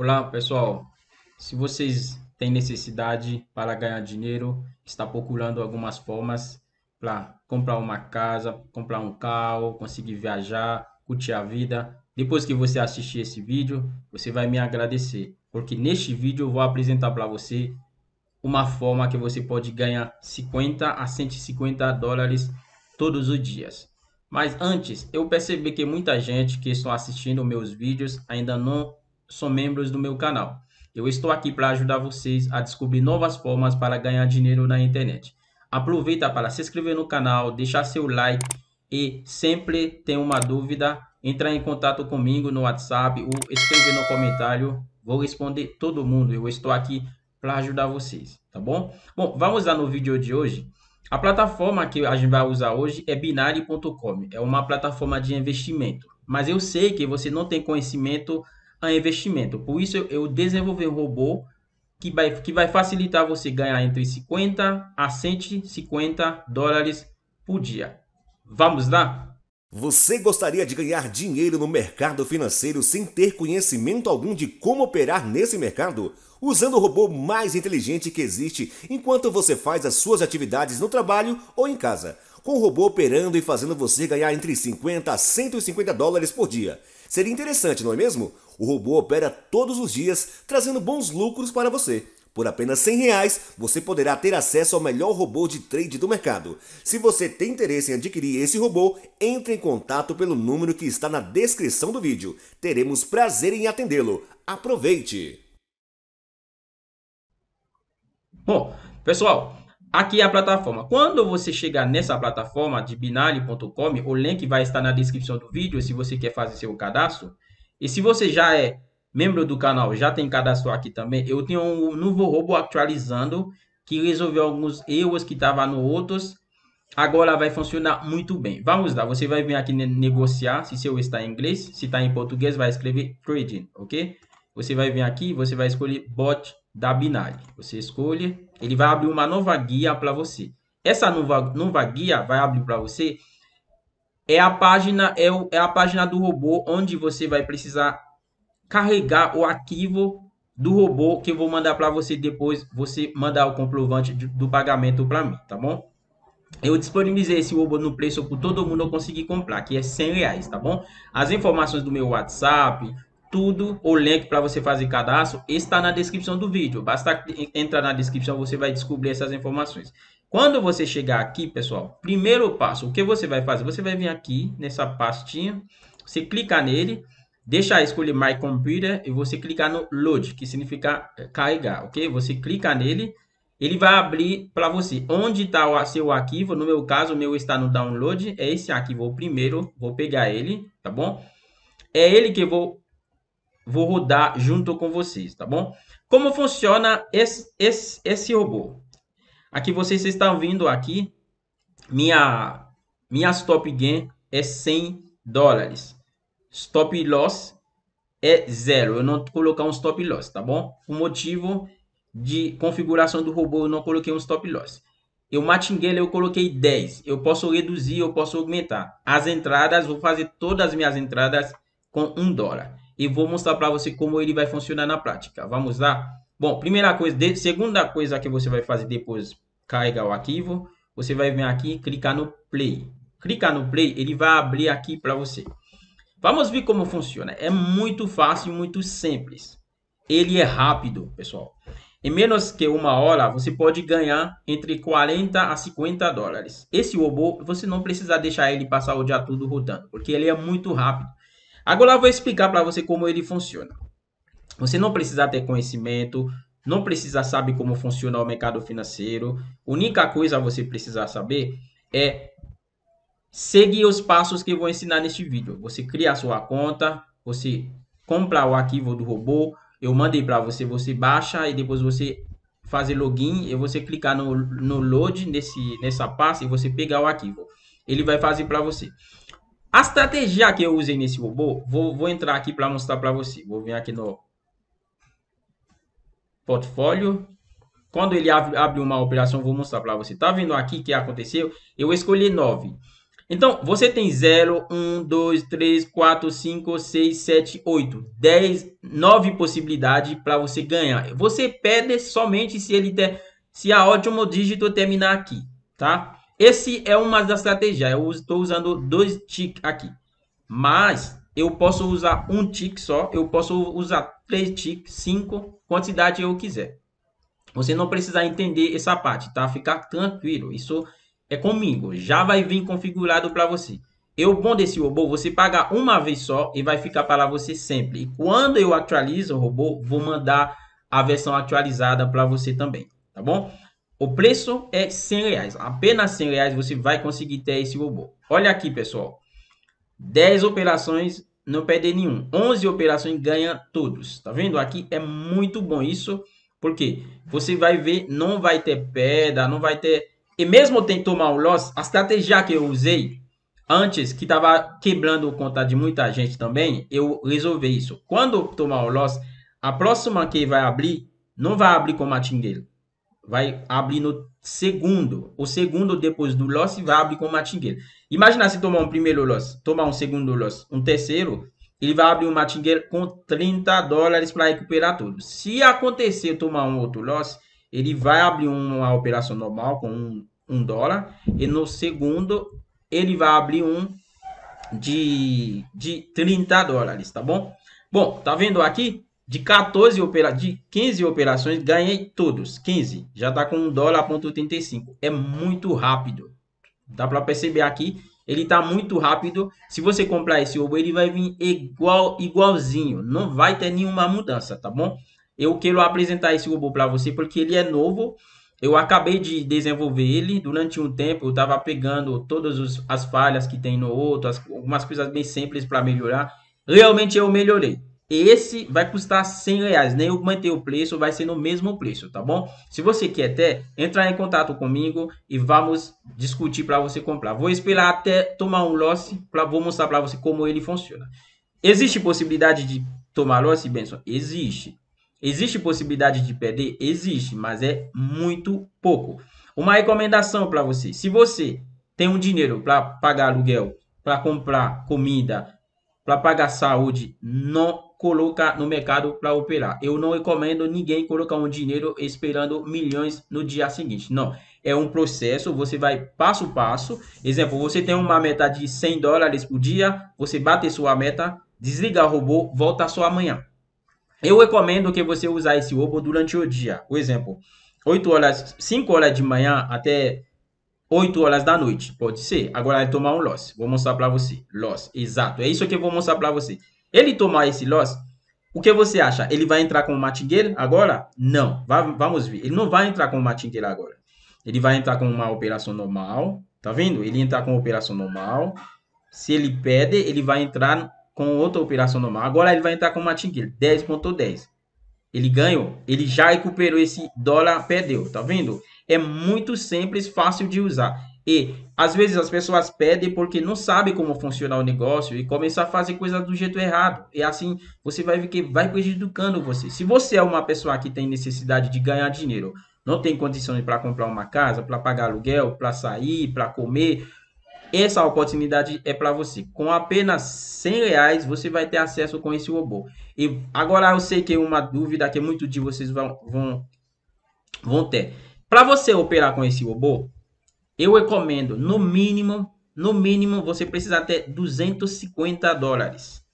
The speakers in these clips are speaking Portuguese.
Olá, pessoal. Se vocês têm necessidade para ganhar dinheiro, está procurando algumas formas para comprar uma casa, comprar um carro, conseguir viajar, curtir a vida, depois que você assistir esse vídeo, você vai me agradecer, porque neste vídeo eu vou apresentar para você uma forma que você pode ganhar 50 a 150 dólares todos os dias. Mas antes, eu percebi que muita gente que está assistindo meus vídeos ainda não são membros do meu canal. Eu estou aqui para ajudar vocês a descobrir novas formas para ganhar dinheiro na internet. Aproveita para se inscrever no canal, deixar seu like e sempre tem uma dúvida, entrar em contato comigo no WhatsApp ou escrever no comentário. Vou responder todo mundo. Eu estou aqui para ajudar vocês, tá bom? Bom, vamos lá no vídeo de hoje. A plataforma que a gente vai usar hoje é Binary.com, é uma plataforma de investimento. Mas eu sei que você não tem conhecimento a investimento. Por isso, eu, eu desenvolvi um robô que vai, que vai facilitar você ganhar entre 50 a 150 dólares por dia. Vamos lá? Você gostaria de ganhar dinheiro no mercado financeiro sem ter conhecimento algum de como operar nesse mercado? Usando o robô mais inteligente que existe enquanto você faz as suas atividades no trabalho ou em casa. Com o robô operando e fazendo você ganhar entre 50 a 150 dólares por dia. Seria interessante, não é mesmo? O robô opera todos os dias, trazendo bons lucros para você. Por apenas 100 reais, você poderá ter acesso ao melhor robô de trade do mercado. Se você tem interesse em adquirir esse robô, entre em contato pelo número que está na descrição do vídeo. Teremos prazer em atendê-lo. Aproveite! Bom, pessoal, Aqui é a plataforma. Quando você chegar nessa plataforma de binário.com, o link vai estar na descrição do vídeo se você quer fazer seu cadastro. E se você já é membro do canal, já tem cadastro aqui também, eu tenho um novo robô atualizando que resolveu alguns erros que estavam no outros. Agora vai funcionar muito bem. Vamos lá, você vai vir aqui negociar, se seu está em inglês, se está em português, vai escrever trading, ok? Você vai vir aqui, você vai escolher bot da binária. Você escolhe, ele vai abrir uma nova guia para você. Essa nova, nova guia vai abrir para você é a página é, o, é a página do robô onde você vai precisar carregar o arquivo do robô que eu vou mandar para você depois você mandar o comprovante de, do pagamento para mim, tá bom? Eu disponibilizei esse robô no preço para todo mundo conseguir comprar, que é 100 reais, tá bom? As informações do meu WhatsApp, tudo o link para você fazer cadastro está na descrição do vídeo. Basta entrar na descrição, você vai descobrir essas informações. Quando você chegar aqui, pessoal, primeiro passo, o que você vai fazer? Você vai vir aqui nessa pastinha, você clica nele, deixa escolher My Computer e você clicar no Load, que significa eh, carregar, ok? Você clica nele, ele vai abrir para você onde está o seu arquivo. No meu caso, o meu está no download, é esse arquivo o primeiro, vou pegar ele, tá bom? É ele que eu vou vou rodar junto com vocês, tá bom? Como funciona esse, esse, esse robô? Aqui vocês estão vendo aqui, minha, minha stop gain é 100 dólares. Stop loss é zero. Eu não colocar um stop loss, tá bom? O motivo de configuração do robô, eu não coloquei um stop loss. Eu Martingale, eu coloquei 10. Eu posso reduzir, eu posso aumentar. As entradas, vou fazer todas as minhas entradas com um dólar e vou mostrar para você como ele vai funcionar na prática. Vamos lá? Bom, primeira coisa, de, segunda coisa que você vai fazer depois carregar o arquivo, você vai vir aqui clicar no play. Clicar no play, ele vai abrir aqui para você. Vamos ver como funciona. É muito fácil, muito simples. Ele é rápido, pessoal. Em menos que uma hora, você pode ganhar entre 40 a 50 dólares. Esse robô, você não precisa deixar ele passar o dia todo rodando, porque ele é muito rápido. Agora eu vou explicar para você como ele funciona. Você não precisa ter conhecimento, não precisa saber como funciona o mercado financeiro. A única coisa que você precisa saber é seguir os passos que eu vou ensinar neste vídeo. Você cria a sua conta, você compra o arquivo do robô, eu mandei para você, você baixa e depois você fazer login e você clicar no, no load nesse, nessa pasta e você pegar o arquivo. Ele vai fazer para você. A estratégia que eu usei nesse robô, vou, vou entrar aqui para mostrar para você. Vou vir aqui no portfólio. Quando ele abre, uma operação, vou mostrar para você. Tá vendo aqui que aconteceu? Eu escolhi 9. Então, você tem 0, 1, 2, 3, 4, 5, 6, 7, 8, 10, 9 possibilidades para você ganhar. Você perde somente se ele ter, se a último dígito terminar aqui, tá? Esse é uma das estratégias. Eu estou usando dois ticks aqui. Mas eu posso usar um tick só. Eu posso usar três ticks, cinco, quantidade eu quiser. Você não precisa entender essa parte, tá? Ficar tranquilo. Isso é comigo. Já vai vir configurado para você. Eu bom desse robô, você paga uma vez só e vai ficar para você sempre. E quando eu atualizo o robô, vou mandar a versão atualizada para você também, tá bom? O preço é 100 reais. Apenas 100 reais você vai conseguir ter esse robô. Olha aqui, pessoal. 10 operações, não perder nenhum. 11 operações, ganha todos. Tá vendo? Aqui é muito bom isso. Porque você vai ver, não vai ter perda, não vai ter... E mesmo tem tomar o loss, a estratégia que eu usei antes, que estava quebrando o conta de muita gente também, eu resolvi isso. Quando tomar o loss, a próxima que vai abrir, não vai abrir com a Martingale vai abrir no segundo. O segundo, depois do loss, vai abrir com Martingale. Imagina se tomar um primeiro loss, tomar um segundo loss, um terceiro, ele vai abrir o um Martingale com 30 dólares para recuperar tudo. Se acontecer tomar um outro loss, ele vai abrir uma operação normal com um, um dólar. E no segundo, ele vai abrir um de, de 30 dólares, tá bom? Bom, tá vendo aqui? De 14 opera... de 15 operações, ganhei todos. 15. Já está com um dólar ponto 35. É muito rápido. Dá para perceber aqui. Ele está muito rápido. Se você comprar esse ovo, ele vai vir igual, igualzinho. Não vai ter nenhuma mudança, tá bom? Eu quero apresentar esse ovo para você porque ele é novo. Eu acabei de desenvolver ele durante um tempo. Eu estava pegando todas as falhas que tem no outro, as, algumas coisas bem simples para melhorar. Realmente eu melhorei. Esse vai custar 100 reais, nem eu manter o preço, vai ser no mesmo preço, tá bom? Se você quer até, entrar em contato comigo e vamos discutir para você comprar. Vou esperar até tomar um loss, pra, vou mostrar para você como ele funciona. Existe possibilidade de tomar loss, Benson? Existe. Existe possibilidade de perder? Existe, mas é muito pouco. Uma recomendação para você, se você tem um dinheiro para pagar aluguel, para comprar comida, para pagar saúde, não coloca no mercado para operar. Eu não recomendo ninguém colocar um dinheiro esperando milhões no dia seguinte. Não, é um processo, você vai passo a passo. Exemplo, você tem uma meta de 100 dólares por dia, você bate sua meta, desliga o robô, volta só amanhã. Eu recomendo que você use esse robô durante o dia. O exemplo, 8 horas, 5 horas de manhã até 8 horas da noite, pode ser. Agora é tomar um loss. Vou mostrar para você. Loss, exato. É isso que eu vou mostrar para você. Ele tomar esse loss, o que você acha? Ele vai entrar com o Matingueira agora? Não. vamos ver. Ele não vai entrar com o Matingueira agora. Ele vai entrar com uma operação normal. Tá vendo? Ele entrar com operação normal. Se ele perde, ele vai entrar com outra operação normal. Agora ele vai entrar com o Matingueira. 10.10. Ele ganhou. Ele já recuperou esse dólar, perdeu. Tá vendo? É muito simples, fácil de usar. E às vezes as pessoas pedem porque não sabem como funciona o negócio e começam a fazer coisas do jeito errado. E assim você vai ver que vai prejudicando você. Se você é uma pessoa que tem necessidade de ganhar dinheiro, não tem condições para comprar uma casa, para pagar aluguel, para sair, para comer, essa oportunidade é para você. Com apenas 100 reais, você vai ter acesso com esse robô. E agora eu sei que é uma dúvida que muitos de vocês vão, vão, vão ter. Para você operar com esse robô, eu recomendo, no mínimo, no mínimo você precisa ter 250 dólares.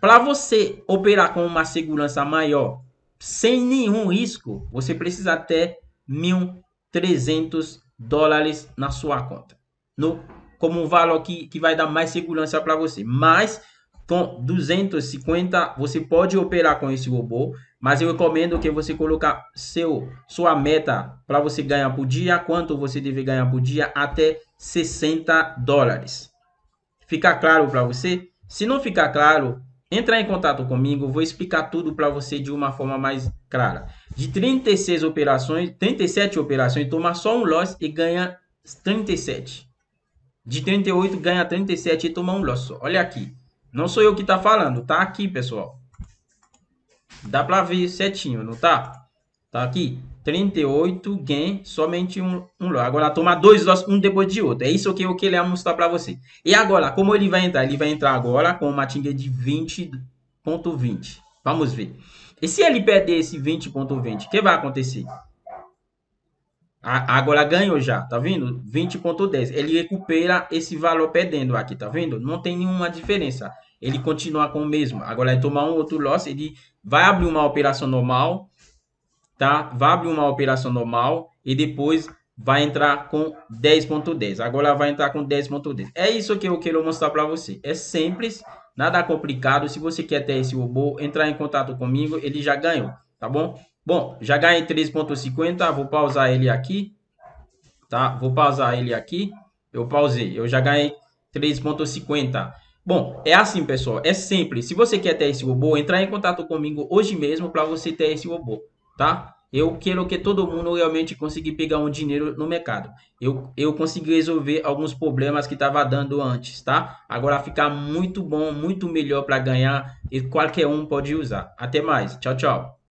Para você operar com uma segurança maior, sem nenhum risco, você precisa ter 1.300 dólares na sua conta. No, como um valor que, que vai dar mais segurança para você. Mas com 250, você pode operar com esse robô, mas eu recomendo que você colocar seu sua meta para você ganhar por dia, quanto você deve ganhar por dia até 60 dólares. Fica claro para você? Se não ficar claro, entrar em contato comigo, vou explicar tudo para você de uma forma mais clara. De 36 operações, 37 operações, tomar só um loss e ganha 37. De 38 ganha 37 e toma um loss. Olha aqui. Não sou eu que tá falando, tá aqui, pessoal. Dá para ver certinho, não tá? Tá aqui. 38 gain, somente um, um Agora, tomar dois um depois de outro. É isso que eu queria mostrar para você. E agora, como ele vai entrar? Ele vai entrar agora com uma tinga de 20.20. .20. Vamos ver. E se ele perder esse 20.20, o .20, que vai acontecer? Agora ganhou já, tá vendo? 20.10. Ele recupera esse valor perdendo aqui, tá vendo? Não tem nenhuma diferença. Ele continua com o mesmo. Agora ele tomar um outro loss, ele vai abrir uma operação normal, tá? Vai abrir uma operação normal e depois vai entrar com 10.10. Agora vai entrar com 10.10. É isso que eu quero mostrar para você. É simples, nada complicado. Se você quer ter esse robô, entrar em contato comigo, ele já ganhou, tá bom? Bom, já ganhei 3.50, vou pausar ele aqui, tá? Vou pausar ele aqui, eu pausei, eu já ganhei 3.50. Bom, é assim, pessoal, é simples. Se você quer ter esse robô, entrar em contato comigo hoje mesmo para você ter esse robô, tá? Eu quero que todo mundo realmente consiga pegar um dinheiro no mercado. Eu, eu consegui resolver alguns problemas que estava dando antes, tá? Agora fica muito bom, muito melhor para ganhar e qualquer um pode usar. Até mais. Tchau, tchau.